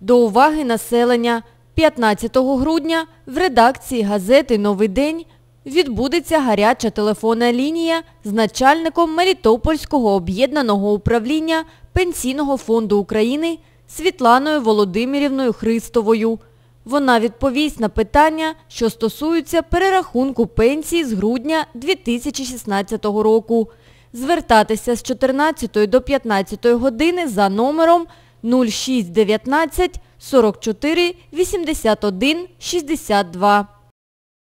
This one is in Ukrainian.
До уваги населення 15 грудня в редакції газети Новий день відбудеться гаряча телефонна лінія з начальником Мелітопольського об'єднаного управління Пенсійного фонду України Світланою Володимирівною Христовою. Вона відповість на питання, що стосуються перерахунку пенсії з грудня 2016 року. Звертатися з 14 до 15 години за номером 0619 44 81 62.